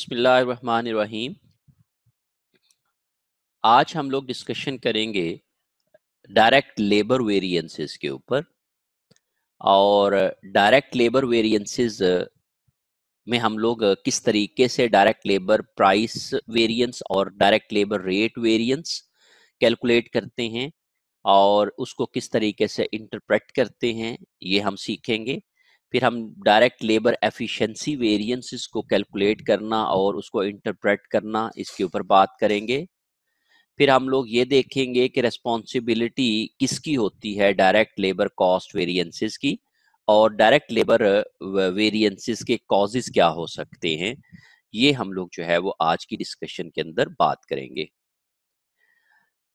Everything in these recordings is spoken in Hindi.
बिस्मिल्लाहिर्रहमानिर्रहीम आज हम लोग डिस्कशन करेंगे डायरेक्ट लेबर वेरिएंसेस के ऊपर और डायरेक्ट लेबर वेरिएंसेस में हम लोग किस तरीके से डायरेक्ट लेबर प्राइस वेरिएंस और direct labour rate variance calculate करते हैं और उसको किस तरीके से इंटरप्रेट करते हैं ये हम सीखेंगे फिर हम डायरेक्ट लेबर एफिशिएंसी वेरिएंसेस को कैलकुलेट करना और उसको इंटरप्रेट करना इसके ऊपर बात करेंगे फिर हम लोग ये देखेंगे कि रेस्पॉन्सिबिलिटी किसकी होती है डायरेक्ट लेबर कॉस्ट वेरियंसिस की और डायरेक्ट लेबर वेरियंसिस के कॉजेज क्या हो सकते हैं ये हम लोग जो है वो आज की डिस्कशन के अंदर बात करेंगे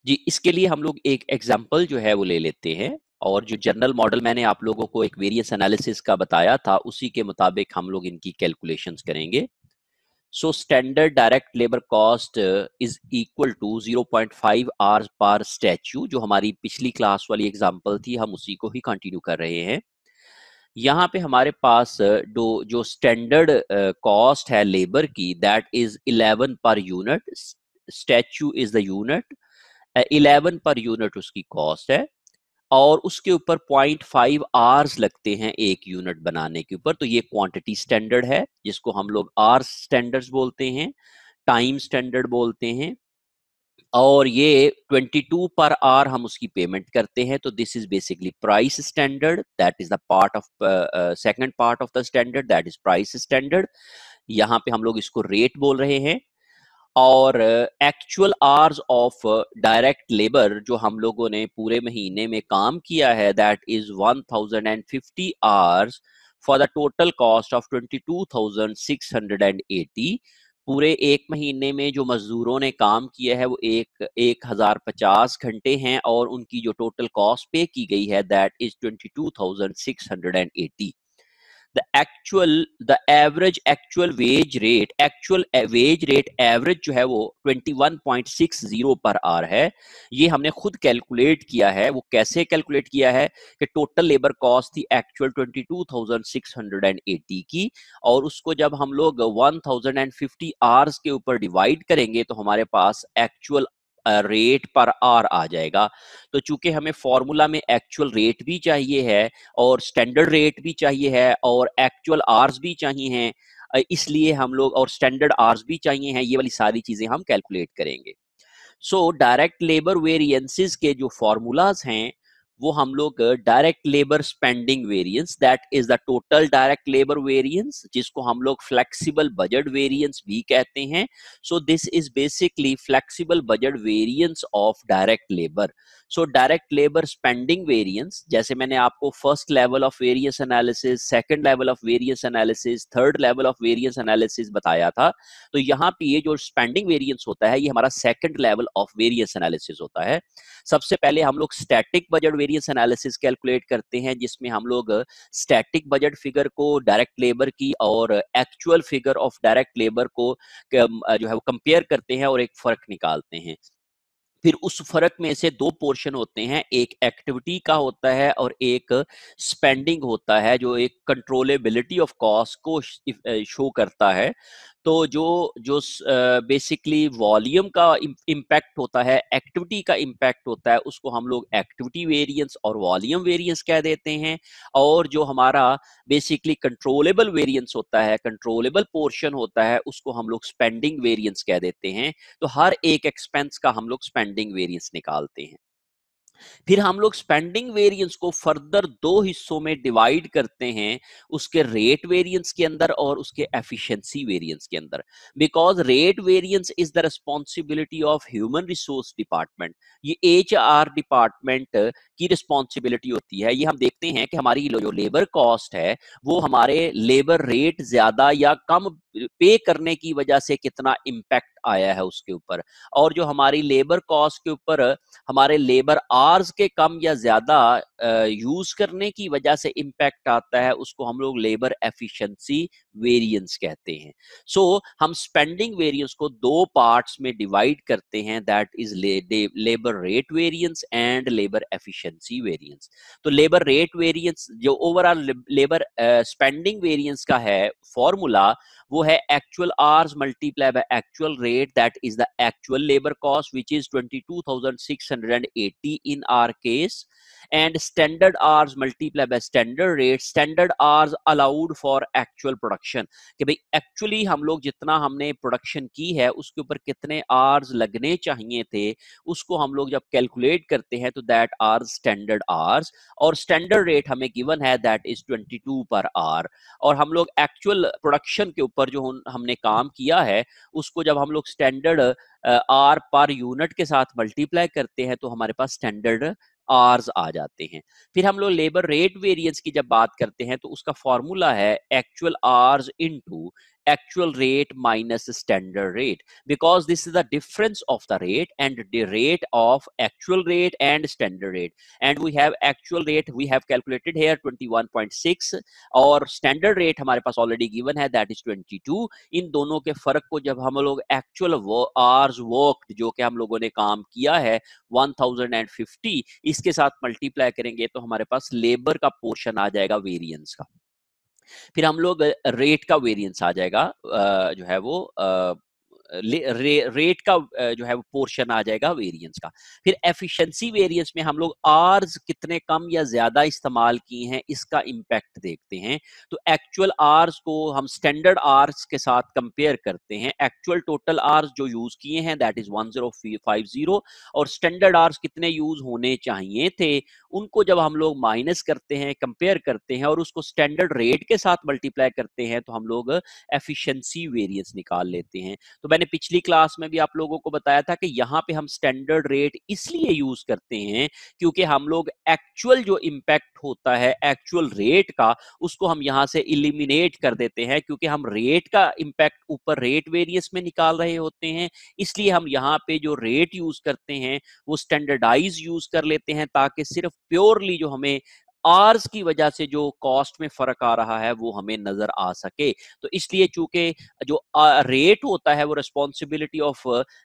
जी इसके लिए हम लोग एक एग्जाम्पल जो है वो ले लेते हैं और जो जनरल मॉडल मैंने आप लोगों को एक वेरियस एनालिसिस का बताया था उसी के मुताबिक हम लोग इनकी कैलकुलेशंस करेंगे so standard direct labour cost is equal to 0.5 hour per statue जो हमारी पिछली क्लास वाली एग्जांपल थी हम उसी को ही कंटिन्यू कर रहे हैं यहाँ पे हमारे पास uh, जो जो स्टैंडर्ड कॉस्ट है लेबर की that is 11 per unit statue is the unit 11 per unit उसकी कॉस्ट है और उसके ऊपर 0.5 आर्स लगते हैं एक यूनिट बनाने के ऊपर तो ये क्वांटिटी स्टैंडर्ड है जिसको हम लोग आर्स स्टैंडर्ड्स बोलते हैं टाइम स्टैंडर्ड बोलते हैं और ये 22 पर आर हम उसकी पेमेंट करते हैं तो this is basically price standard that is the part of second part of the standard that is price standard यहाँ पे हम लोग इसको रेट बोल रहे हैं और actual hours of direct labour जो हम लोगों ने पूरे महीने में काम किया है that is 1050 hours for the total cost of 22,680 पूरे एक महीने में जो मजदूरों ने काम किया है वो एक एक हजार पचास घंटे हैं और उनकी जो टोटल कॉस्ट पे की गई है that is 22,680 the actual the average actual wage rate actual eh, wage rate average जो है वो 21.60 पर आर है ये हमने खुद कैलकुलेट किया है वो कैसे कैलकुलेट किया है कि टोटल लेबर कॉस्ट थी एक्चुअल 22,680 की और उसको जब हम लोग 1050 आवर्स के ऊपर डिवाइड करेंगे तो हमारे पास एक्चुअल रेट पर आर आ जाएगा तो चूंकि हमें फॉर्मूला में एक्चुअल रेट भी चाहिए है और स्टैंडर्ड रेट भी चाहिए है और एक्चुअल आर्स भी चाहिए हैं इसलिए हम लोग और स्टैंडर्ड आर्स भी चाहिए हैं ये वाली सारी चीज़ें हम कैलकुलेट करेंगे सो डायरेक्ट लेबर वेरियंसिस के जो फॉर्मूलाज हैं वो हम लोग direct labour spending variance that is the total direct labour variance जिसको हम लोग फ्लेक्सिबल बजट वेरिएंस भी कहते हैं so this is basically flexible budget variance of direct labour so direct labour spending variance जैसे मैंने आपको first level of variance analysis second level of variance analysis third level of variance analysis बताया था तो यहाँ पे ये जो स्पेंडिंग वेरियंस होता है ये हमारा second level of variance analysis होता है सबसे पहले हम लोग static budget variance analysis calculate करते हैं जिसमें हम लोग स्टैटिक बजट फिगर को डायरेक्ट लेबर की और actual figure of direct labour को जो है वो कंपेयर करते हैं और एक फर्क निकालते हैं फिर उस फर्क में से दो पोर्शन होते हैं एक एक्टिविटी का होता है और एक स्पेंडिंग होता है जो एक कंट्रोलेबिलिटी ऑफ कॉस्ट को शो करता है तो जो जो बेसिकली वॉल्यूम का इम्पैक्ट होता है एक्टिविटी का इम्पैक्ट होता है उसको हम लोग एक्टिविटी वेरिएंस और वॉल्यूम वेरिएंस कह देते हैं और जो हमारा बेसिकली कंट्रोलेबल वेरिएंस होता है कंट्रोलेबल पोर्शन होता है उसको हम लोग स्पेंडिंग वेरिएंस कह देते हैं तो हर एक एक्सपेंस का हम लोग स्पेंड स्पेंडिंग वेरियंस निकालते हैं फिर हम लोग स्पेंडिंग वेरियंस को फर्दर दो हिस्सों में डिवाइड करते हैं उसके रेट वेरियंस के अंदर और उसके एफिशिएंसी वेरियंस के अंदर because rate variance is the responsibility of human resource department ये एच डिपार्टमेंट की रिस्पॉन्सिबिलिटी होती है ये हम देखते हैं कि हमारी जो लेबर कॉस्ट है वो हमारे लेबर रेट ज्यादा या कम पे करने की वजह से कितना इम्पैक्ट आया है उसके ऊपर और जो हमारी लेबर कॉस्ट के ऊपर हमारे लेबर आर्स के कम या ज्यादा यूज करने की वजह से इम्पैक्ट आता है उसको हम लोग लेबर एफिशिएंसी वेरिएंस कहते हैं सो so, हम स्पेंडिंग वेरिएंस को दो पार्ट्स में डिवाइड करते हैं that is labour rate variance and labour efficiency variance तो लेबर रेट वेरिएंस जो ओवरऑल लेबर स्पेंडिंग वेरिएंस का है फॉर्मूला वो है actual hours multiply by actual rate that is the actual labour cost which is 22680 in our case and standard hours multiply by standard rate standard hours allowed for actual production कि भाई एक्चुअली हम लोग जितना हमने प्रोडक्शन की है उसके ऊपर कितने आर्स लगने चाहिए थे उसको हम लोग जब कैलकुलेट करते हैं तो दैट आर स्टैंडर्ड आर्स और स्टैंडर्ड रेट हमें गिवन है दैट इज 22 पर आर और हम लोग एक्चुअल प्रोडक्शन के ऊपर पर जो हमने काम किया है उसको जब हम लोग स्टैंडर्ड आर पर यूनिट के साथ मल्टीप्लाई करते हैं तो हमारे पास स्टैंडर्ड आर्स आ जाते हैं फिर हम लोग लेबर रेट वेरिएंस की जब बात करते हैं तो उसका फॉर्मूला है actual hours into actual rate minus standard rate because this is the difference of the rate and the rate of actual rate and standard rate and we have actual rate we have calculated here 21.6 or standard rate hamare paas already given hai that is 22 in dono ke farak ko jab hum log actual hours worked jo ke hum लोगों ne kaam kiya hai 1050 iske sath multiply karenge to hamare paas labor ka portion aa jayega variance ka फिर हम लोग रेट का वेरिएंस आ जाएगा जो है वो रे, रेट का जो है वो पोर्शन आ जाएगा वेरिएंस का फिर एफिशिएंसी वेरिएंस में हम लोग आर्स कितने कम या ज्यादा इस्तेमाल किए हैं इसका इंपैक्ट देखते हैं तो एक्चुअल आर्स को हम स्टैंडर्ड आर्स के साथ कंपेयर करते हैं एक्चुअल टोटल आर्स जो यूज किए हैं दैट इज 1050 और स्टैंडर्ड आर्स कितने यूज होने चाहिए थे उनको जब हम लोग माइनस करते हैं कंपेयर करते हैं और उसको स्टैंडर्ड रेट के साथ मल्टीप्लाई करते हैं तो हम लोग एफिशियंसी वेरियंस निकाल लेते हैं तो मैंने पिछली क्लास में भी आप लोगों को बताया था कि यहाँ पे हम स्टैंडर्ड रेट इसलिए यूज करते हैं क्योंकि हम लोग एक्चुअल जो इम्पैक्ट होता है एक्चुअल रेट का उसको हम यहाँ से इलिमिनेट कर देते हैं क्योंकि हम रेट का इम्पैक्ट ऊपर रेट वेरियस में निकाल रहे होते हैं इसलिए हम यहाँ पे जो रेट यूज करते हैं वो स्टैंडर्डाइज यूज कर लेते हैं ताकि सिर्फ प्योरली जो हमें आर्स की वजह से जो कॉस्ट में फर्क आ रहा है वो हमें नजर आ सके तो इसलिए चूंकि जो रेट होता है वो रिस्पॉन्सिबिलिटी ऑफ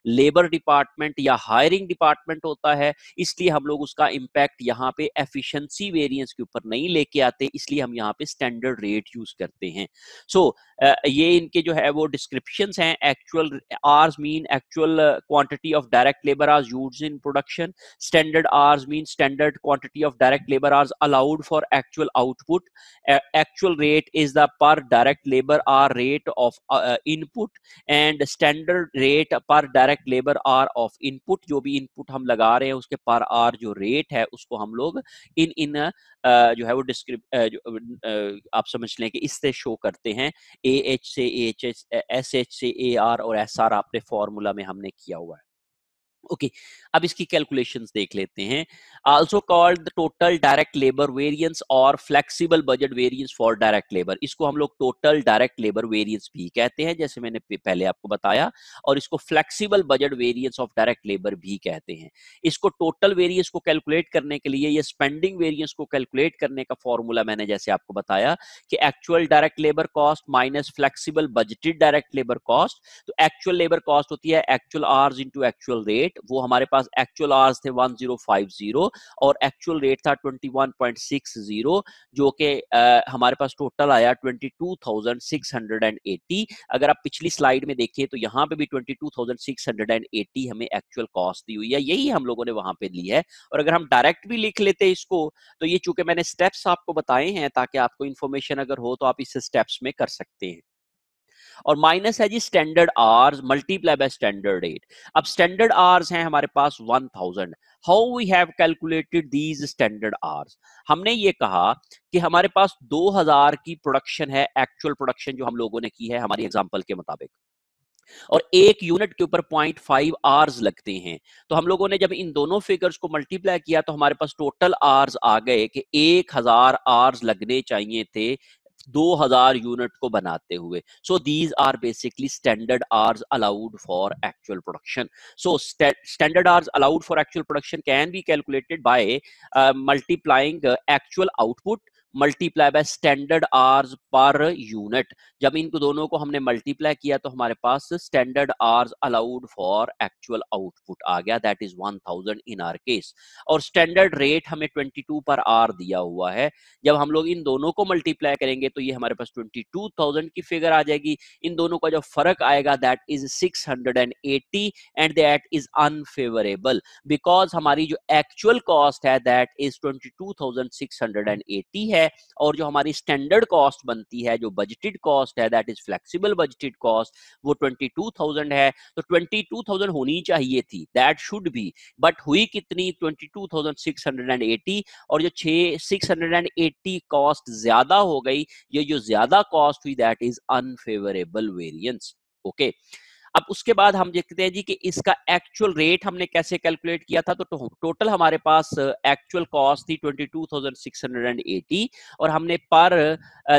लेबर डिपार्टमेंट या हायरिंग डिपार्टमेंट होता है इसलिए हम लोग उसका इम्पैक्ट यहाँ पे एफिशिएंसी वेरिएंस के ऊपर नहीं लेके आते इसलिए हम यहाँ पे स्टैंडर्ड रेट यूज करते हैं सो so, ये इनके जो है वो डिस्क्रिप्शन है actual hours mean actual quantity of direct labour hours use in production standard hours mean standard quantity of direct labour hours allowed allowed for actual output uh, actual rate is the per direct labor hour rate of uh, input and standard rate per direct labor hour of input jo bhi input hum laga rahe hain uske per hour jo rate है उसको हम लोग in इन uh, जो है वो डिस्क्रिप आप समझ लें uh, aap samajh le ke A AH H से एच एस एच से ए आर और एस आर आपने फॉर्मूला में हमने किया हुआ है ओके okay, अब इसकी कैलकुलेशंस देख लेते हैं also called the total direct labour variance और flexible budget variance for direct labour इसको हम लोग टोटल डायरेक्ट लेबर वेरिएंस भी कहते हैं जैसे मैंने पहले आपको बताया और इसको flexible budget variance of direct labour भी कहते हैं इसको टोटल वेरियंस को कैलकुलेट करने के लिए या स्पेंडिंग वेरियंस को कैलकुलेट करने का फॉर्मूला मैंने जैसे आपको बताया कि actual direct labour cost minus flexible budgeted direct labour cost तो एक्चुअल लेबर कॉस्ट होती है actual hours into actual rate rate वो हमारे पास एक्चुअल आवर्स थे 1050 और एक्चुअल रेट था 21.60 जो कि हमारे पास टोटल आया 22,680 अगर आप पिछली स्लाइड में देखिए तो यहाँ पे भी 22,680 हमें एक्चुअल कॉस्ट दी हुई है यही हम लोगों ने वहां पे ली है और अगर हम डायरेक्ट भी लिख लेते इसको तो ये चूंकि मैंने स्टेप्स आपको बताए हैं ताकि आपको इन्फॉर्मेशन अगर हो तो आप इसे स्टेप्स में कर सकते हैं और माइनस है जी standard hours multiply by standard rate अब स्टैंडर्ड आर्स हैं हमारे पास 1000 how we have calculated these standard hours हमने ये कहा कि हमारे पास 2000 की प्रोडक्शन है एक्चुअल प्रोडक्शन जो हम लोगों ने की है हमारी एग्जाम्पल के मुताबिक और एक यूनिट के ऊपर 0.5 फाइव आवर्स लगते हैं तो हम लोगों ने जब इन दोनों फिगर्स को मल्टीप्लाई किया तो हमारे पास टोटल आवर्स आ गए कि 1000 आवर्स लगने चाहिए थे 2000 यूनिट को बनाते हुए so these are basically standard hours allowed for actual production so standard hours allowed for actual production can be calculated by multiplying actual output multiply by standard hours per unit जब इनको दोनों को हमने मल्टीप्लाई किया तो हमारे पास standard hours allowed for actual output आ गया that is 1000 in our case और स्टैंडर्ड रेट हमें 22 पर आर दिया हुआ है जब हम लोग इन दोनों को मल्टीप्लाई करेंगे तो ये हमारे पास 22,000 की फिगर आ जाएगी इन दोनों का जो फर्क आएगा that is 680 and that is unfavourable because हमारी जो एक्चुअल कॉस्ट है दैट इज एटी है है और जो हमारी स्टैंडर्ड कॉस्ट बनती है जो बजटेड कॉस्ट है that is flexible budgeted cost वो 22,000 है तो 22,000 होनी चाहिए थी दैट शुड बी बट हुई कितनी 22,680 और जो 6 680 कॉस्ट ज्यादा हो गई ये जो ज्यादा कॉस्ट हुई that is unfavourable variance okay okay. अब उसके बाद हम देखते हैं जी कि इसका एक्चुअल रेट हमने कैसे कैलकुलेट किया था तो टोटल हमारे पास एक्चुअल uh, कॉस्ट थी 22,680 और हमने पर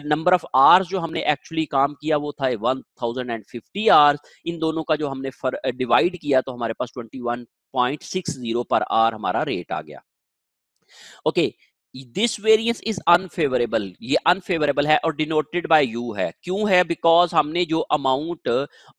नंबर ऑफ आवर्स जो हमने एक्चुअली काम किया वो था 1050 आवर्स इन दोनों का जो हमने डिवाइड uh, किया तो हमारे पास 21.60 पर आर हमारा रेट आ गया okay okay, this variance is unfavourable ये अनफेवरेबल है और डिनोटेड बाय यू है क्यों है बिकॉज हमने जो amount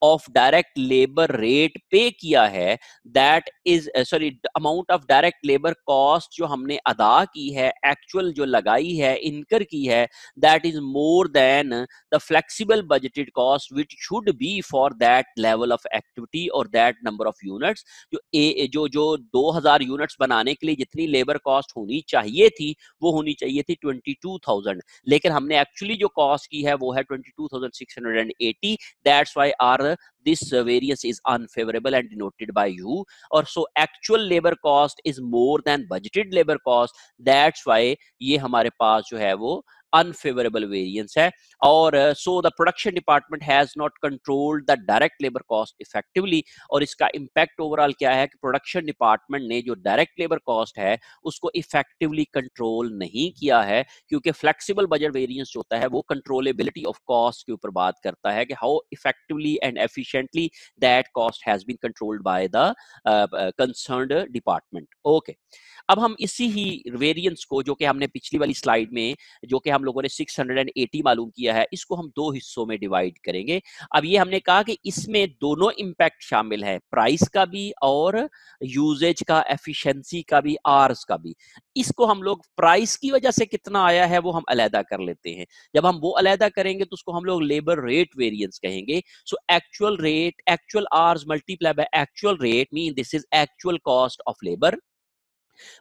of direct labour rate pay किया है that is sorry amount of direct labour cost जो हमने अदा की है एक्चुअल जो लगाई है इनकर की है that is more than the flexible budgeted cost which should be for that level of activity और दैट नंबर ऑफ यूनिट्स जो ए, जो जो हजार यूनिट्स बनाने के लिए जितनी लेबर कॉस्ट होनी चाहिए थी वो होनी चाहिए थी 22,000 लेकिन हमने एक्चुअली जो कॉस्ट की है वो है 22,680 that's why our this variance is unfavourable and denoted by U और so actual labour cost is more than budgeted labour cost that's why ये हमारे पास जो है वो unfavorable variance hai aur uh, so the production department has not controlled the direct labor cost effectively aur iska impact overall kya hai ki production department ne jo direct labor cost hai usko effectively control nahi kiya hai kyunki flexible budget variance jo hota hai wo controllability of cost ke upar baat karta hai ki how effectively and efficiently that cost has been controlled by the uh, uh, concerned department okay अब हम इसी ही वेरिएंस को जो कि हमने पिछली वाली स्लाइड में जो कि हम हम लोगों ने 680 मालूम किया है इसको हम दो हिस्सों में डिवाइड करेंगे अब ये हमने कहा कि इसमें दोनों इम्पैक्ट शामिल है प्राइस का भी और यूजेज का एफिशिएंसी का भी आर्स का भी इसको हम लोग प्राइस की वजह से कितना आया है वो हम अलहदा कर लेते हैं जब हम वो अलहदा करेंगे तो उसको हम लोग लेबर रेट वेरियंस कहेंगे so actual rate actual hours multiply by actual rate mean this is actual cost of labour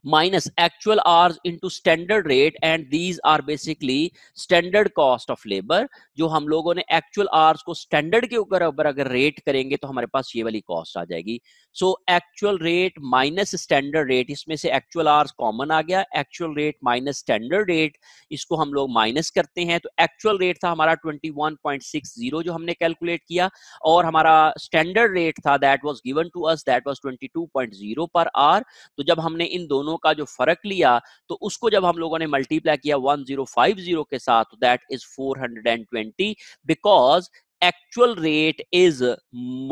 minus actual hours into standard rate and these are basically standard cost of labor जो हम लोगों ने actual hours को standard के ऊपर अगर rate करेंगे तो हमारे पास ये वाली cost आ जाएगी so actual rate minus standard rate इसमें से actual hours common आ गया actual rate minus standard rate इसको हम लोग minus करते हैं तो actual rate था हमारा 21.60 जो हमने calculate किया और हमारा standard rate था that was given to us that was 22.0 per hour तो जब हमने इन दोनों का जो फर्क लिया तो उसको जब हम लोगों ने मल्टीप्लाई किया 1050 के साथ that is 420 because actual rate is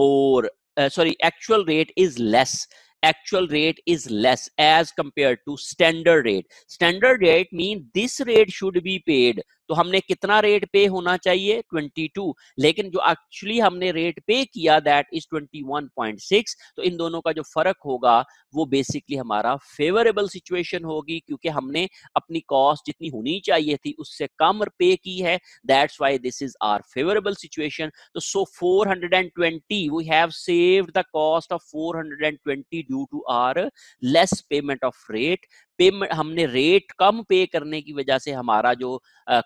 more sorry actual rate is less actual rate is less as compare to standard rate standard rate mean this rate should be paid तो हमने कितना रेट पे होना चाहिए 22 लेकिन जो एक्चुअली हमने रेट पे किया दैट इज 21.6 तो इन दोनों का जो फर्क होगा वो बेसिकली हमारा फेवरेबल सिचुएशन होगी क्योंकि हमने अपनी कॉस्ट जितनी होनी चाहिए थी उससे कम पे की है that's why this is our favourable situation तो so 420 we have saved the cost of 420 due to our less payment of rate payment हमने रेट कम पे करने की वजह से हमारा जो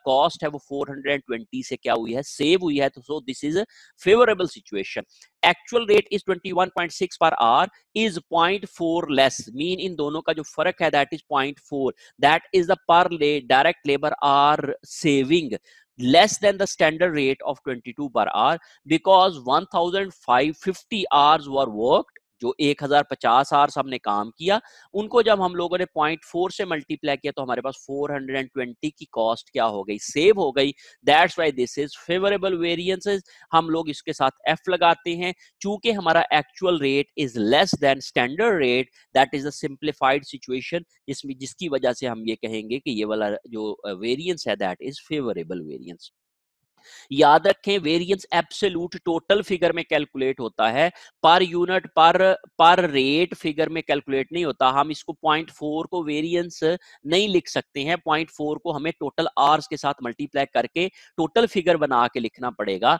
कॉस्ट uh, है वो 420 से क्या हुई है सेव हुई है तो so this is favourable situation actual rate is 21.6 per hour is 0.4 less mean इन दोनों का जो फर्क है that is 0.4 that is the per ले direct labour hour saving less than the standard rate of 22 per hour because 1550 hours were worked जो 1050 आवर्स हमने काम किया उनको जब हम लोगों ने 0.4 से मल्टीप्लाई किया तो हमारे पास 420 की कॉस्ट क्या हो गई सेव हो गई that's why this is favourable variances हम लोग इसके साथ एफ लगाते हैं चूंकि हमारा actual rate is less than standard rate that is the simplified situation जिसमें जिसकी वजह से हम ये कहेंगे कि ये वाला जो वेरियंस uh, है दैट इज फेवरेबल वेरियंस याद रखें वेरिएंस एब्सोल्यूट टोटल फिगर में कैलकुलेट होता है पर यूनिट पर पर रेट फिगर में कैलकुलेट नहीं होता हम इसको पॉइंट फोर को वेरिएंस नहीं लिख सकते हैं पॉइंट फोर को हमें टोटल आर्स के साथ मल्टीप्लाई करके टोटल फिगर बना के लिखना पड़ेगा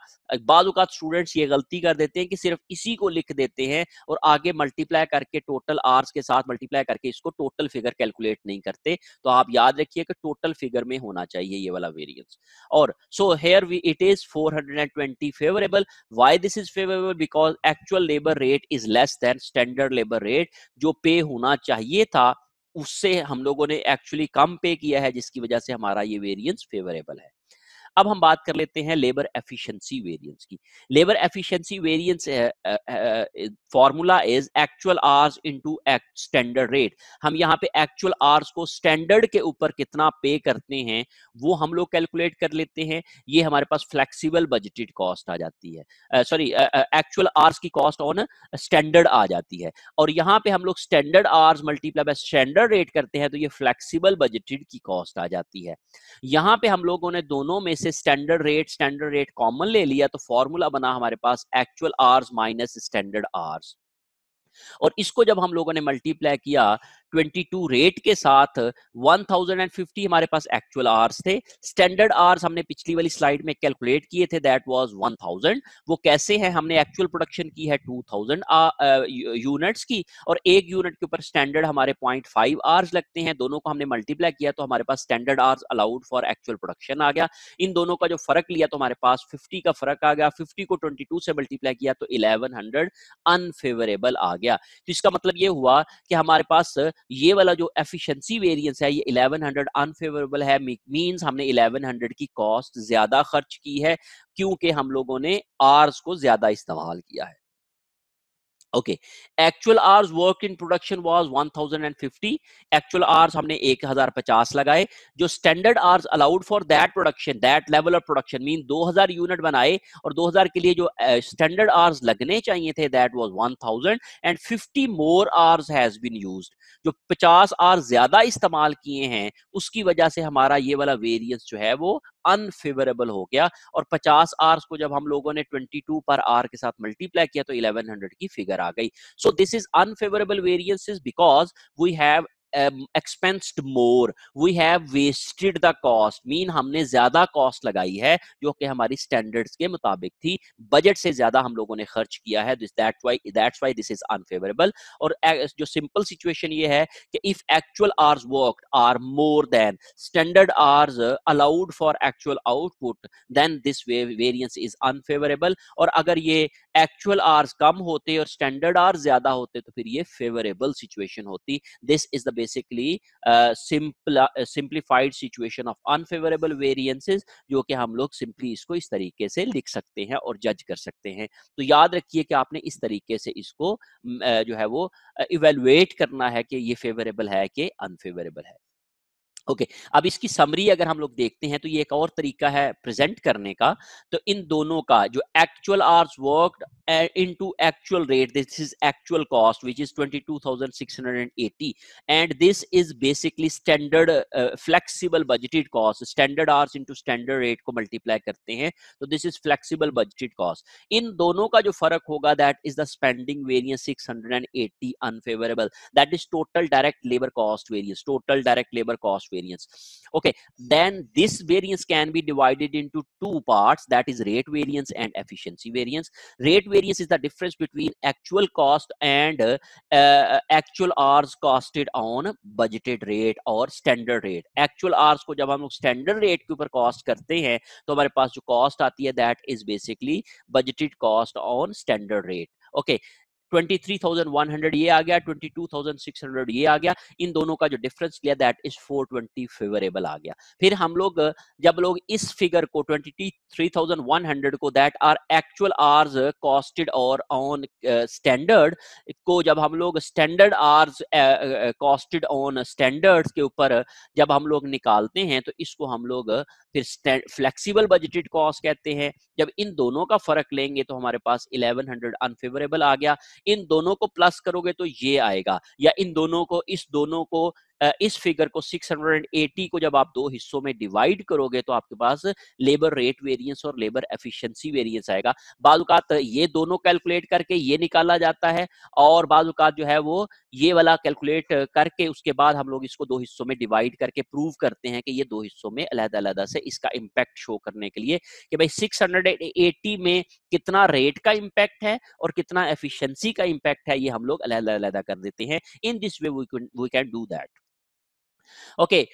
बाद स्टूडेंट्स ये गलती कर देते हैं कि सिर्फ इसी को लिख देते हैं और आगे मल्टीप्लाई करके टोटल आर्स के साथ मल्टीप्लाई करके इसको टोटल फिगर कैलकुलेट नहीं करते तो आप याद रखिए कि टोटल फिगर में होना चाहिए ये वाला वेरियंस और so here we it is 420 favorable why this is favorable because actual labor rate is less than standard labor rate jo pay hona chahiye tha usse hum logo ne actually kam pay kiya hai jiski wajah se hamara ye variance favorable hai अब हम बात कर लेते हैं लेबर एफिशिएंसी वेरिएंस की labour efficiency variance formula is actual hours into standard rate हम यहाँ पे एक्चुअल आवर्स को स्टैंडर्ड के ऊपर कितना पे करते हैं वो हम लोग कैलकुलेट कर लेते हैं ये हमारे पास फ्लेक्सिबल बजटेड कॉस्ट आ जाती है सॉरी एक्चुअल आवर्स की कॉस्ट ऑन स्टैंडर्ड आ जाती है और यहाँ पे हम लोग standard hours multiply by standard rate करते हैं तो ये फ्लेक्सिबल बजटेड की कॉस्ट आ जाती है यहाँ पे हम लोगों ने दोनों में से standard rate standard rate common ले लिया तो फॉर्मूला बना हमारे पास actual hours minus standard hours और इसको जब हम लोगों ने मल्टीप्लाई किया 22 रेट के साथ 1050 हमारे पास एक्चुअल आवर्स थे स्टैंडर्ड आवर्स हमने पिछली वाली स्लाइड में कैलकुलेट किए थे दैट वाज 1000 वो कैसे है हमने एक्चुअल प्रोडक्शन की है 2000 यूनिट्स की और एक यूनिट के ऊपर स्टैंडर्ड हमारे 0.5 फाइव आवर्स लगते हैं दोनों को हमने मल्टीप्लाई किया तो हमारे पास standard hours allowed for actual production आ गया इन दोनों का जो फर्क लिया तो हमारे पास फिफ्टी का फर्क आ गया फिफ्टी को ट्वेंटी से मल्टीप्लाई किया तो इलेवन अनफेवरेबल आ गया तो इसका मतलब ये हुआ कि हमारे पास ये वाला जो एफिशिएंसी वेरिएंस है ये 1100 अनफेवरेबल है मींस हमने 1100 की कॉस्ट ज्यादा खर्च की है क्योंकि हम लोगों ने आर्स को ज्यादा इस्तेमाल किया है okay actual hours work in production was 1050 actual hours हमने 1050 लगाए जो standard hours allowed for that production that level of production mean 2000 unit बनाए और 2000 के लिए जो स्टैंडर्ड uh, आवर्स लगने चाहिए थे that was 1000 and 50 more hours has been used जो 50 आवर्स ज्यादा इस्तेमाल किए हैं उसकी वजह से हमारा ये वाला वेरिएंस जो है वो अनफेवरेबल हो गया और 50 आर्स को जब हम लोगों ने 22 पर आर के साथ मल्टीप्लाई किया तो 1100 की फिगर आ गई so this is unfavourable variance because we have um, expensed more we have wasted the cost mean हमने ज्यादा cost लगाई है जो कि हमारी standards के मुताबिक थी budget से ज्यादा हम लोगों ने खर्च किया है that's why that's why this is unfavorable और जो simple situation ये है कि if actual hours worked are more than standard hours allowed for actual output then this way variance is unfavorable और अगर ये एक्चुअल आर्स कम होते और स्टैंडर्ड आर्स ज्यादा होते तो फिर ये फेवरेबल सिचुएशन होती this is the basically simplified situation of unfavourable variances जो कि हम लोग सिंपली इसको इस तरीके से लिख सकते हैं और जज कर सकते हैं तो याद रखिए कि आपने इस तरीके से इसको uh, जो है वो इवेलुएट uh, करना है कि ये फेवरेबल है कि अनफेवरेबल है ओके okay. अब इसकी समरी अगर हम लोग देखते हैं तो ये एक और तरीका है प्रेजेंट करने का तो इन दोनों का जो actual hours worked into actual rate this is actual cost which is 22680 and this is basically standard flexible budgeted cost standard hours into standard rate को मल्टीप्लाई करते हैं तो this is flexible budgeted cost इन दोनों का जो फर्क होगा that is the spending variance six hundred 680 unfavourable that is total direct labour cost variance total direct labour cost variance okay then this variance can be divided into two parts that is rate variance and efficiency variance rate variance is the difference between actual cost and uh, uh, actual hours costed on budgeted rate or standard rate actual hours ko jab hum standard rate ke ऊपर cost karte hain, तो हमारे पास jo cost aati hai, that is basically budgeted cost on standard rate okay 23,100 ये आ गया 22,600 ये आ गया इन दोनों का जो डिफरेंस किया दैट इज 420 फेवरेबल आ गया फिर हम लोग जब लोग इस फिगर को 23,100 को that our actual hours costed और ऑन स्टैंडर्ड को जब हम लोग standard hours costed on standards के ऊपर जब हम लोग निकालते हैं तो इसको हम लोग फिर फ्लेक्सीबल बजटेड कॉस्ट कहते हैं जब इन दोनों का फर्क लेंगे तो हमारे पास इलेवन अनफेवरेबल आ गया इन दोनों को प्लस करोगे तो ये आएगा या इन दोनों को इस दोनों को इस फिगर को 680 को जब आप दो हिस्सों में डिवाइड करोगे तो आपके पास लेबर रेट वेरिएंस और लेबर एफिशिएंसी वेरिएंस आएगा बाद ये दोनों कैलकुलेट करके ये निकाला जाता है और बाद जो है वो ये वाला कैलकुलेट करके उसके बाद हम लोग इसको दो हिस्सों में डिवाइड करके प्रूव करते हैं कि ये दो हिस्सों में अलहदा अलहदा से इसका इम्पैक्ट शो करने के लिए कि भाई सिक्स में कितना रेट का इम्पैक्ट है और कितना एफिशियंसी का इम्पैक्ट है ये हम लोग अलहदा अलहदा कर देते हैं in this way we can do that okay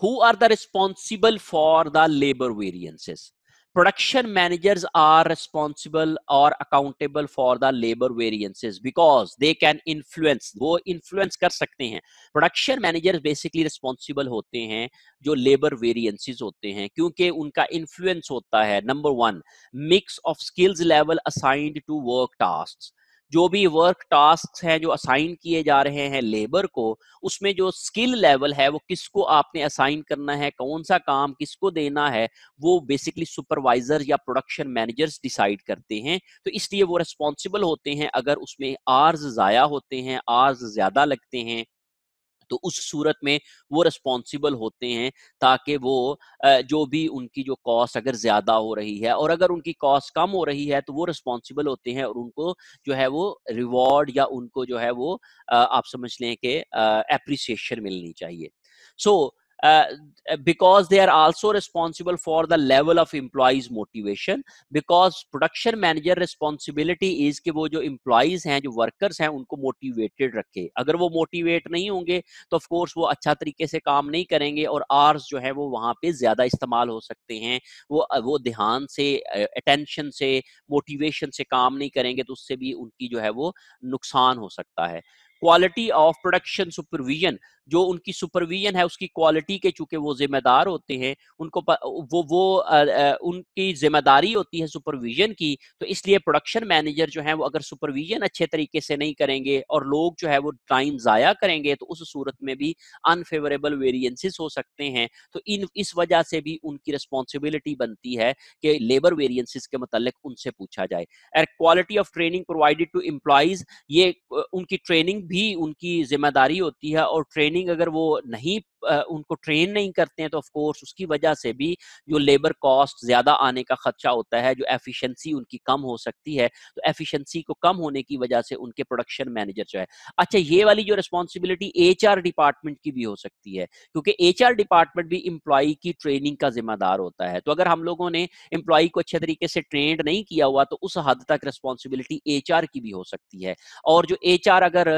who are the responsible for the labor variances production managers are responsible or accountable for the labor variances because they can influence वो influence कर सकते हैं production managers basically responsible होते हैं जो labor variances होते हैं क्योंकि उनका influence होता है number one mix of skills level assigned to work tasks जो भी वर्क टास्क हैं जो असाइन किए जा रहे हैं लेबर को उसमें जो स्किल लेवल है वो किसको आपने असाइन करना है कौन सा काम किसको देना है वो बेसिकली सुपरवाइजर या प्रोडक्शन मैनेजर्स डिसाइड करते हैं तो इसलिए वो रिस्पॉन्सिबल होते हैं अगर उसमें आर्ज ज़ाया होते हैं आर्ज ज़्यादा लगते हैं तो उस सूरत में वो रिस्पॉन्सिबल होते हैं ताकि वो जो भी उनकी जो कॉस्ट अगर ज़्यादा हो रही है और अगर उनकी कॉस्ट कम हो रही है तो वो रिस्पॉन्सिबल होते हैं और उनको जो है वो रिवॉर्ड या उनको जो है वो आप समझ लें कि अप्रिसिएशन मिलनी चाहिए सो so, because they are also responsible for the level of employees motivation because production manager responsibility is ki wo jo employees hain jo workers hain unko motivated rakhe agar wo motivate nahi honge to of course wo acha tarike se kaam nahi karenge aur hours जो है वो वहाँ पे ज़्यादा इस्तेमाल हो सकते हैं wo वो ध्यान से attention se motivation se kaam nahi karenge to usse bhi unki jo hai wo nuksan ho sakta hai quality of production supervision जो उनकी सुपरविजन है उसकी क्वालिटी के चूंकि वो जिम्मेदार होते हैं उनको वो वो आ, आ, उनकी जिम्मेदारी होती है सुपरविजन की तो इसलिए प्रोडक्शन मैनेजर जो है वो अगर सुपरविजन अच्छे तरीके से नहीं करेंगे और लोग जो है वो टाइम ज़ाया करेंगे तो उस सूरत में भी अनफेवरेबल वेरियंसिस हो सकते हैं तो इन इस वजह से भी उनकी रिस्पॉन्सिबिलिटी बनती है कि लेबर वेरियंसिस के मतलब उनसे पूछा जाए and quality of training provided to employees ये उनकी ट्रेनिंग भी उनकी जिम्मेदारी होती है और ट्रेनिंग ट्रेनिंग अगर वो नहीं उनको ट्रेन नहीं करते हैं तो ऑफ कोर्स उसकी वजह से भी जो लेबर कॉस्ट ज्यादा आने का खदशा होता है जो एफिशिएंसी उनकी कम हो सकती है तो एफिशिएंसी को कम होने की वजह से उनके प्रोडक्शन मैनेजर जो है अच्छा ये वाली जो रिस्पॉन्सिबिलिटी एच डिपार्टमेंट की भी हो सकती है क्योंकि एच डिपार्टमेंट भी इंप्लॉई की ट्रेनिंग का जिम्मेदार होता है तो अगर हम लोगों ने इंप्लॉई को अच्छे तरीके से ट्रेंड नहीं किया हुआ तो उस हद तक रिस्पॉन्सिबिलिटी एच की भी हो सकती है और जो एच अगर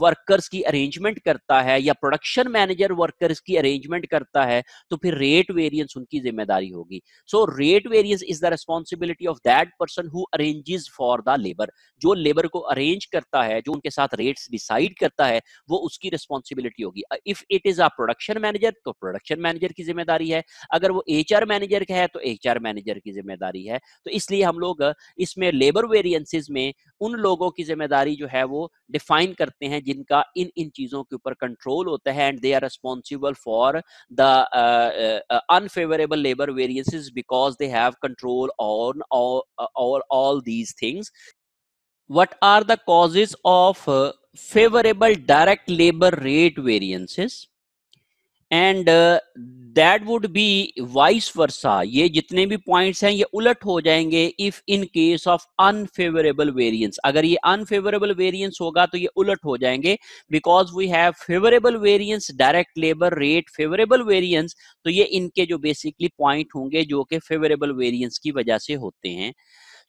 वर्कर्स की अरेंजमेंट करता है या प्रोडक्शन मैनेजर वर्कर्स की अरेंजमेंट करता है तो फिर रेट वेरियंस उनकी जिम्मेदारी होगी so rate variance is the responsibility of that person who arranges for the labour जो लेबर को अरेंज करता है जो उनके साथ रेट्स डिसाइड करता है वो उसकी रिस्पॉन्सिबिलिटी होगी if it is a production manager तो प्रोडक्शन मैनेजर की जिम्मेदारी है अगर वो एच मैनेजर का है तो एच मैनेजर की जिम्मेदारी है तो इसलिए हम लोग इसमें लेबर वेरियंसिस में उन लोगों की जिम्मेदारी जो है वो डिफाइन करते हैं जिनका इन इन चीजों के ऊपर कंट्रोल होता है and they are response responsible for the uh, uh, uh, unfavorable labor variances because they have control on all, all, all these things what are the causes of uh, favorable direct labor rate variances and uh, that would be vice versa ये जितने भी पॉइंट्स हैं ये उलट हो जाएंगे if in case of unfavourable variance अगर ये अनफेवरेबल वेरिएंस होगा तो ये उलट हो जाएंगे because we have favourable variance direct labour rate favourable variance तो ये इनके जो बेसिकली पॉइंट होंगे जो कि फेवरेबल वेरियंस की वजह से होते हैं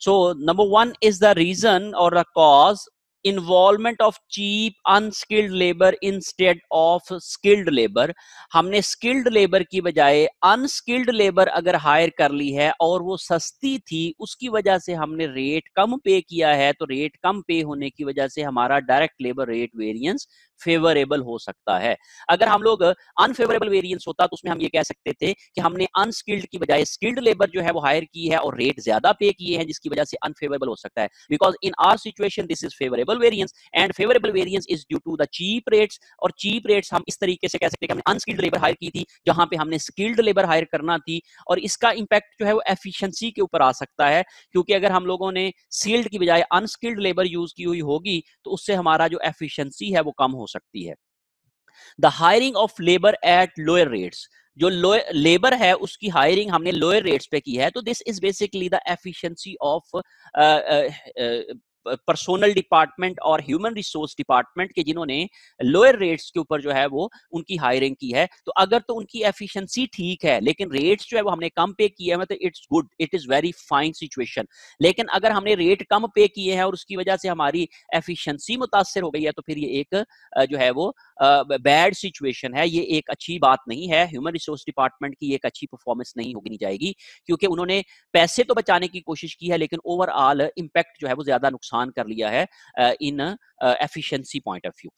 so number one is the reason or the cause involvement of cheap unskilled labour stead of skilled labour हमने स्किल्ड लेबर की बजाय अनस्किल्ड लेबर अगर हायर कर ली है और वो सस्ती थी उसकी वजह से हमने रेट कम पे किया है तो रेट कम पे होने की वजह से हमारा direct labour rate variance favourable हो सकता है अगर हम लोग अनफेवरेबल वेरियंस होता तो उसमें हम ये कह सकते थे कि हमने अनस्किल्ड की बजाय स्किल्ड लेबर जो है वो हायर की है और रेट ज्यादा पे किए हैं जिसकी वजह से अनफेवरेबल हो सकता है because in our situation this is favourable favourable variance and favourable variance is due to the cheap rates और चीप रेट्स हम इस तरीके से कह सकते हैं कि हमने अनस्किल्ड लेबर हायर की थी जहां पे हमने स्किल्ड लेबर हायर करना थी और इसका इंपैक्ट जो है वो एफिशिएंसी के ऊपर आ सकता है क्योंकि अगर हम लोगों ने स्किल्ड की बजाय अनस्किल्ड लेबर यूज की हुई होगी तो उससे हमारा जो एफिशिएंसी है वो कम हो सकती है the hiring of labour at lower rates जो लेबर है उसकी हायरिंग हमने लोअर रेट्स पे की है तो this is basically the efficiency of personnel department और ह्यूमन रिसोर्स डिपार्टमेंट के जिन्होंने लोअर रेट्स के ऊपर जो है वो उनकी हायरिंग की है तो अगर तो उनकी एफिशिएंसी ठीक है लेकिन रेट्स जो है वो हमने कम पे किए हैं तो it's good it is very fine situation लेकिन अगर हमने रेट कम पे किए हैं और उसकी वजह से हमारी एफिशियंसी मुतासर हो गई है तो फिर ये एक जो है वो बैड uh, सिचुएशन है ये एक अच्छी बात नहीं है ह्यूमन रिसोर्स डिपार्टमेंट की एक अच्छी परफॉर्मेंस नहीं होगी जाएगी क्योंकि उन्होंने पैसे तो बचाने की कोशिश की है लेकिन ओवरऑल इम्पैक्ट जो है वो ज्यादा नुकसान नुकसान कर लिया है in efficiency point of view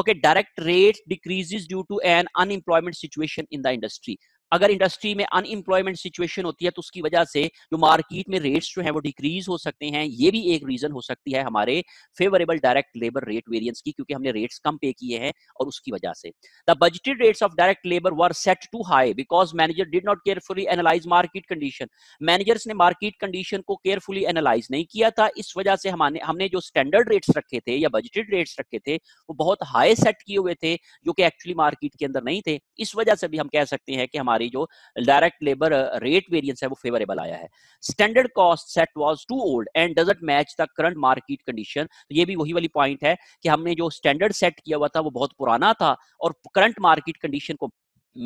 okay direct rate decreases due to an unemployment situation in the industry अगर इंडस्ट्री में अनएम्प्लॉयमेंट सिचुएशन होती है तो उसकी वजह से जो मार्केट में रेट्स जो है वो डिक्रीज हो सकते हैं ये भी एक रीजन हो सकती है हमारे favourable direct labour rate variance की क्योंकि हमने रेट्स कम पे किए हैं और उसकी वजह से the budgeted rates of direct labour were set too high because manager did not carefully analyse market condition managers ने मार्केट कंडीशन को केयरफुली एनालाइज नहीं किया था इस वजह से हमारे हमने जो स्टैंडर्ड रेट्स रखे थे या बजटेड रेट्स रखे थे वो बहुत हाई सेट किए हुए थे जो कि एक्चुअली मार्केट के अंदर नहीं थे इस वजह से भी हम कह सकते हैं कि हमारे हमारी जो डायरेक्ट लेबर रेट वेरियंस है वो फेवरेबल आया है standard cost set was too old and it match the current market condition ये भी वही वाली पॉइंट है कि हमने जो स्टैंडर्ड सेट किया हुआ था वो बहुत पुराना था और करंट मार्केट कंडीशन को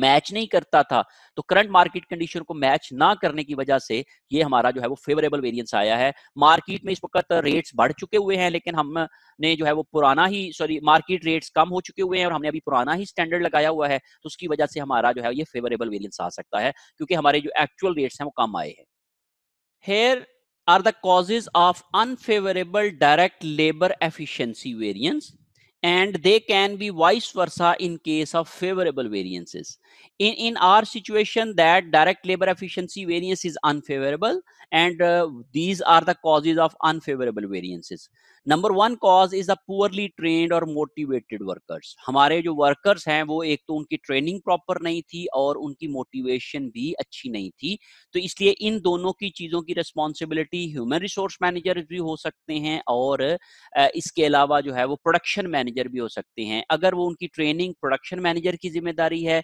मैच नहीं करता था तो करंट मार्केट कंडीशन को मैच ना करने की वजह से ये हमारा जो है वो फेवरेबल वेरिएंस आया है मार्केट में इस वक्त रेट्स बढ़ चुके हुए हैं लेकिन हमने जो है वो पुराना ही सॉरी मार्केट रेट्स कम हो चुके हुए हैं और हमने अभी पुराना ही स्टैंडर्ड लगाया हुआ है तो उसकी वजह से हमारा जो है ये फेवरेबल वेरियंस आ सकता है क्योंकि हमारे जो एक्चुअल रेट्स हैं वो कम आए हैं here are the causes of unfavourable direct labour efficiency variance and they can be vice versa in case of favorable variances. In, in our situation that direct labor efficiency variance is unfavorable and uh, these are the causes of unfavorable variances. Number one cause is a poorly trained or motivated workers हमारे जो वर्कर्स हैं वो एक तो उनकी ट्रेनिंग प्रॉपर नहीं थी और उनकी मोटिवेशन भी अच्छी नहीं थी तो इसलिए इन दोनों की चीजों की रिस्पॉन्सिबिलिटी ह्यूमन रिसोर्स मैनेजर भी हो सकते हैं और इसके अलावा जो है वो प्रोडक्शन मैनेजर भी हो सकते हैं अगर वो उनकी ट्रेनिंग प्रोडक्शन मैनेजर की जिम्मेदारी है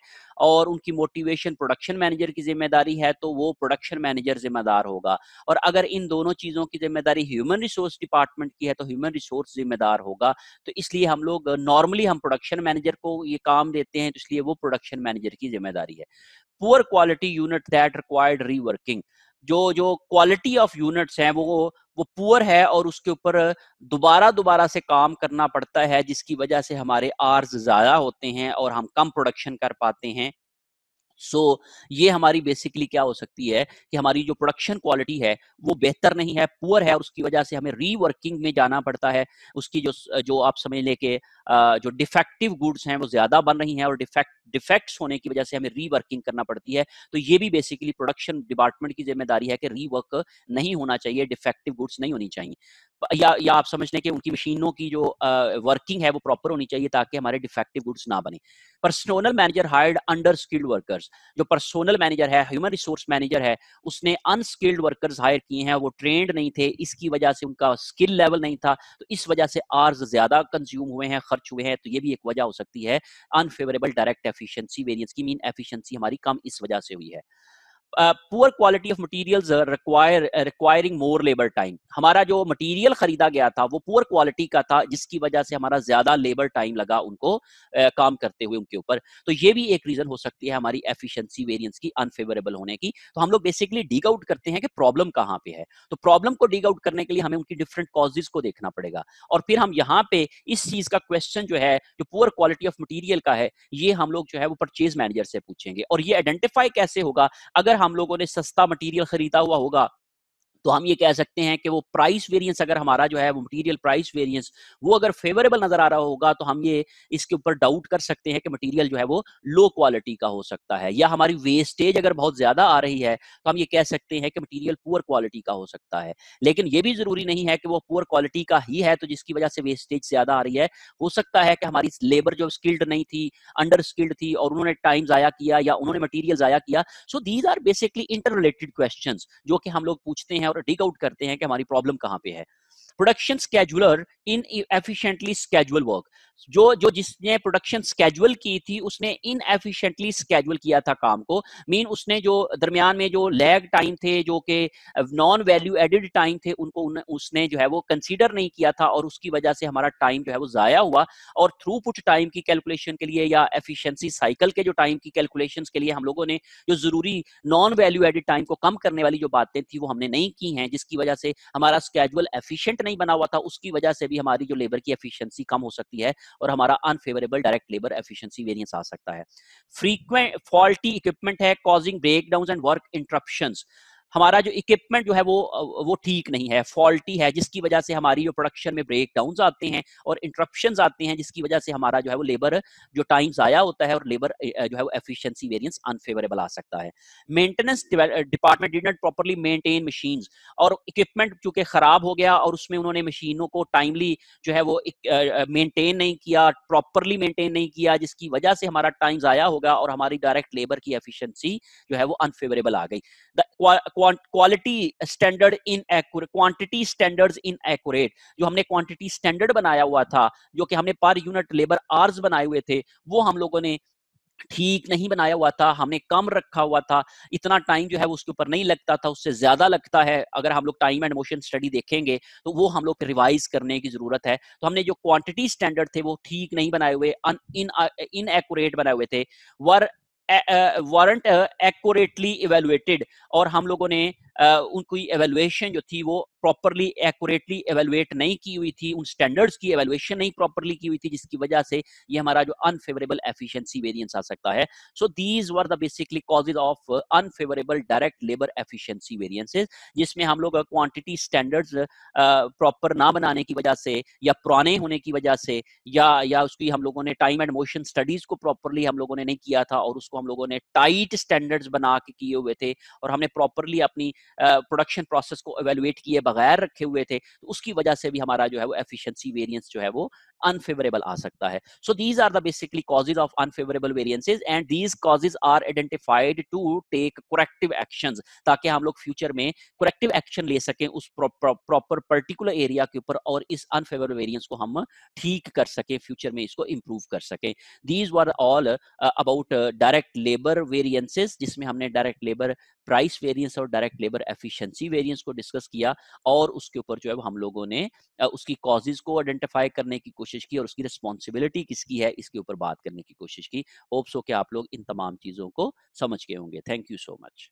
और उनकी मोटिवेशन प्रोडक्शन मैनेजर की जिम्मेदारी है तो वो प्रोडक्शन मैनेजर जिम्मेदार होगा और अगर इन दोनों चीजों की जिम्मेदारी ह्यूमन रिसोर्स डिपार्टमेंट की है तो ह्यूमन रिसोर्स जिम्मेदार होगा तो इसलिए हम लोग नॉर्मली हम प्रोडक्शन मैनेजर को ये काम देते हैं तो इसलिए वो प्रोडक्शन मैनेजर की जिम्मेदारी है poor quality unit that required reworking जो जो क्वालिटी ऑफ यूनिट्स हैं वो वो पुअर है और उसके ऊपर दोबारा दोबारा से काम करना पड़ता है जिसकी वजह से हमारे आर्स ज़्यादा होते हैं और हम कम प्रोडक्शन कर पाते हैं सो so, ये हमारी बेसिकली क्या हो सकती है कि हमारी जो प्रोडक्शन क्वालिटी है वो बेहतर नहीं है पुअर है और उसकी वजह से हमें रीवर्किंग में जाना पड़ता है उसकी जो जो आप समझ लेके जो डिफेक्टिव गुड्स हैं वो ज्यादा बन रही हैं और डिफेक्ट डिफेक्ट्स होने की वजह से हमें रीवर्किंग करना पड़ती है तो ये भी बेसिकली प्रोडक्शन डिपार्टमेंट की जिम्मेदारी है कि रीवर्क नहीं होना चाहिए डिफेक्टिव गुड्स नहीं होनी चाहिए या या आप समझ लें कि उनकी मशीनों की जो वर्किंग है वो प्रॉपर होनी चाहिए ताकि हमारे डिफेक्टिव गुड्स ना बने personnel manager hired under skilled workers जो पर्सनल मैनेजर है ह्यूमन रिसोर्स मैनेजर है उसने अनस्किल्ड वर्कर्स हायर किए हैं वो ट्रेंड नहीं थे इसकी वजह से उनका स्किल लेवल नहीं था तो इस वजह से आर्स ज्यादा कंज्यूम हुए हैं खर्च हुए हैं तो ये भी एक वजह हो सकती है अनफेवरेबल डायरेक्ट एफिशिएंसी वेरिएंस की मीन एफिशिएंसी हमारी कम इस वजह से हुई है poor quality of material requiring more labour time हमारा जो मटीरियल खरीदा गया था वो पुअर क्वालिटी का था जिसकी वजह से हमारा ज्यादा लेबर टाइम लगा उनको uh, काम करते हुए उनके ऊपर तो ये भी एक रीजन हो सकती है हमारी एफिशिएंसी वेरिएंस की अनफेवरेबल होने की तो हम लोग बेसिकली डिग आउट करते हैं कि प्रॉब्लम कहाँ पे है तो प्रॉब्लम को डिग आउट करने के लिए हमें उनकी डिफरेंट कॉजेज को देखना पड़ेगा और फिर हम यहाँ पे इस चीज का क्वेश्चन जो है जो पुअर क्वालिटी ऑफ मटीरियल का है ये हम लोग जो है वो परचेज मैनेजर से पूछेंगे और ये आइडेंटिफाई कैसे होगा अगर हम लोगों ने सस्ता मटेरियल खरीदा हुआ होगा तो हम ये कह सकते हैं कि वो प्राइस वेरिएंस अगर हमारा जो है वो मटेरियल प्राइस वेरिएंस वो अगर फेवरेबल नजर आ रहा होगा तो हम ये इसके ऊपर डाउट कर सकते हैं कि मटेरियल जो है वो लो क्वालिटी का हो सकता है या हमारी वेस्टेज अगर बहुत ज्यादा आ रही है तो हम ये कह सकते हैं कि मटीरियल पुअर क्वालिटी का हो सकता है लेकिन ये भी जरूरी नहीं है कि वो पुअर क्वालिटी का ही है तो जिसकी वजह से वेस्टेज ज्यादा आ रही है हो सकता है कि हमारी लेबर जो स्किल्ड नहीं थी अंडर स्किल्ड थी और उन्होंने टाइम जाया किया या उन्होंने मटीरियल जाया किया so these are basically interrelated question जो कि हम लोग पूछते हैं हैं और डिग आउट करते हैं कि हमारी प्रॉब्लम कहाँ पे है production scheduler inefficiently schedule work जो जो जिसने प्रोडक्शन स्केजुअल की थी उसने इन एफिशियंटली स्केजुअल किया था काम को मीन उसने जो दरमियान में जो लैग टाइम थे जो कि नॉन वैल्यू एडिड टाइम थे उनको उन, उसने जो है वो कंसीडर नहीं किया था और उसकी वजह से हमारा टाइम जो है वो ज़ाया हुआ और थ्रूपुट टाइम की कैलकुलेशन के लिए या एफिशिएंसी साइकिल के जो टाइम की कैलकुलेशन के लिए हम लोगों ने जो ज़रूरी नॉन वैल्यू एडिड टाइम को कम करने वाली जो बातें थी वो हमने नहीं की हैं जिसकी वजह से हमारा स्केजुअल एफिशियंट नहीं बना हुआ था उसकी वजह से भी हमारी जो लेबर की एफिशियंसी कम हो सकती है और हमारा unfavourable direct labour efficiency variance आ सकता है फ्रीक्वेंट फॉल्टी इक्विपमेंट है causing breakdown and work interruption हमारा जो इक्विपमेंट जो है वो वो ठीक नहीं है फॉल्टी है जिसकी वजह से हमारी जो प्रोडक्शन में ब्रेक डाउन आते हैं और इंटरप्शन आते हैं जिसकी वजह से हमारा जो है वो लेबर जो टाइम जया होता है और लेबर जो है वो एफिशियंसी वेरियंस अनफेवरेबल आ सकता है maintenance department did not properly maintain machine और इक्विपमेंट चूंकि खराब हो गया और उसमें उन्होंने मशीनों को टाइमली जो है वो मेंटेन नहीं किया प्रॉपरली मेंटेन नहीं किया जिसकी वजह से हमारा टाइम जया होगा और हमारी डायरेक्ट लेबर की एफिशियंसी जो है वो अनफेवरेबल आ गई the quality standard in quantity standards inaccurate जो हमने क्वांटिटी स्टैंडर्ड बनाया हुआ था जो कि हमने पर यूनिट लेबर आर्स बनाए हुए थे वो हम लोगों ने ठीक नहीं बनाया हुआ था हमने कम रखा हुआ था इतना टाइम जो है उसके ऊपर नहीं लगता था उससे ज्यादा लगता है अगर हम लोग टाइम एंड मोशन स्टडी देखेंगे तो वो हम लोग रिवाइज करने की जरूरत है तो हमने जो क्वांटिटी स्टैंडर्ड थे वो ठीक नहीं बनाए हुए इन इनएक्यूरेट uh, बनाए हुए थे वर वारंट एक्यूरेटली इवेलुएटेड और हम लोगों ने uh, उनकी एवेलुएशन जो थी वो प्रॉपरली एक्यूरेटली एवेलुएट नहीं की हुई थी उन स्टैंडर्ड्स की एवेलुएशन नहीं प्रॉपरली की हुई थी जिसकी वजह से ये हमारा जो अनफेवरेबल एफिशिएंसी वेरिएंस आ सकता है so these were the basically causes of unfavourable direct labour efficiency variances जिसमें हम लोग क्वांटिटी स्टैंडर्ड्स प्रॉपर ना बनाने की वजह से या पुराने होने की वजह से या या उसकी हम लोगों ने टाइम एंड मोशन स्टडीज को प्रॉपरली हम लोगों ने नहीं किया था और उसको हम लोगों ने टाइट स्टैंडर्ड्स बना के किए हुए थे और हमने प्रॉपरली अपनी प्रोडक्शन uh, प्रोसेस को एवेलुएट किए बगैर बगैर रखे हुए थे तो उसकी वजह से भी हमारा जो है वो एफिशिएंसी वेरिएंस जो है वो अनफेवरेबल आ सकता है so these are the basically causes of unfavourable variances and these causes are identified to take corrective action ताकि हम लोग फ्यूचर में कुरेक्टिव एक्शन ले सकें उस प्रॉपर पर्टिकुलर एरिया के ऊपर और इस अनफेवरेबल वेरियंस को हम ठीक कर सकें फ्यूचर में इसको इम्प्रूव कर सकें these were all about direct labour variances जिसमें हमने डायरेक्ट लेबर प्राइस वेरियंस और डायरेक्ट लेबर एफिशिएंसी वेरियंस को डिस्कस किया और उसके ऊपर जो है हम लोगों ने uh, उसकी कॉजेज को आइडेंटिफाई करने की कोशिश की और उसकी रिस्पॉन्सिबिलिटी किसकी है इसके ऊपर बात करने की कोशिश की होप्स हो कि आप लोग इन तमाम चीज़ों को समझ गए होंगे थैंक यू सो मच